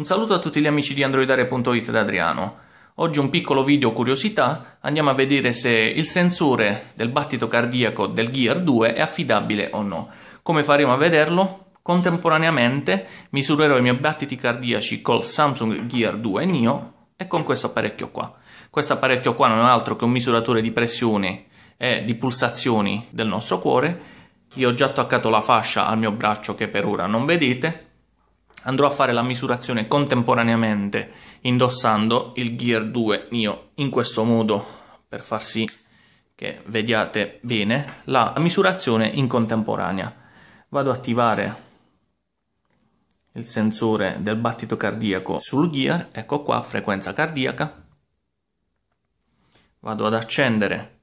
Un saluto a tutti gli amici di androidare.it da Adriano. Oggi un piccolo video curiosità, andiamo a vedere se il sensore del battito cardiaco del Gear 2 è affidabile o no. Come faremo a vederlo? Contemporaneamente misurerò i miei battiti cardiaci col Samsung Gear 2 Neo e con questo apparecchio qua. Questo apparecchio qua non è altro che un misuratore di pressione e di pulsazioni del nostro cuore. Io ho già attaccato la fascia al mio braccio che per ora non vedete, andrò a fare la misurazione contemporaneamente indossando il Gear 2 mio in questo modo per far sì che vediate bene la misurazione in contemporanea. Vado ad attivare il sensore del battito cardiaco sul Gear, ecco qua frequenza cardiaca. Vado ad accendere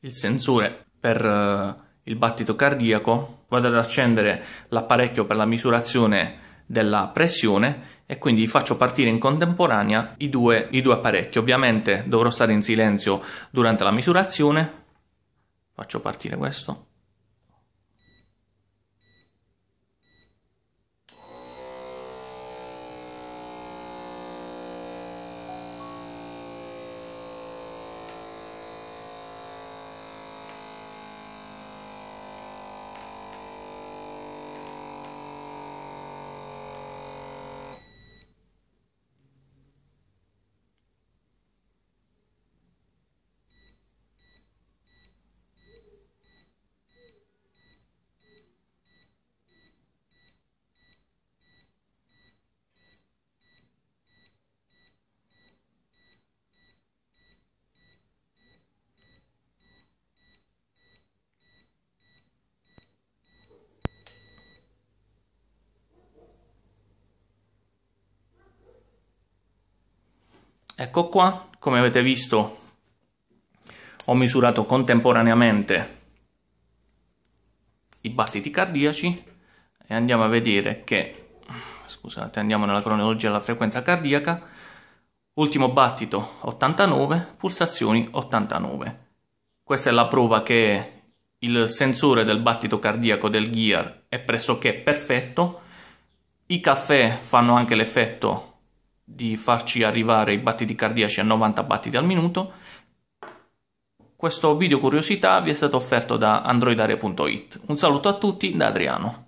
il sensore per eh, il battito cardiaco, vado ad accendere l'apparecchio per la misurazione della pressione e quindi faccio partire in contemporanea i due, i due apparecchi. Ovviamente dovrò stare in silenzio durante la misurazione. Faccio partire questo ecco qua come avete visto ho misurato contemporaneamente i battiti cardiaci e andiamo a vedere che scusate andiamo nella cronologia della frequenza cardiaca ultimo battito 89 pulsazioni 89 questa è la prova che il sensore del battito cardiaco del Gear è pressoché perfetto i caffè fanno anche l'effetto di farci arrivare i battiti cardiaci a 90 battiti al minuto. Questo video curiosità vi è stato offerto da androidare.it. Un saluto a tutti da Adriano.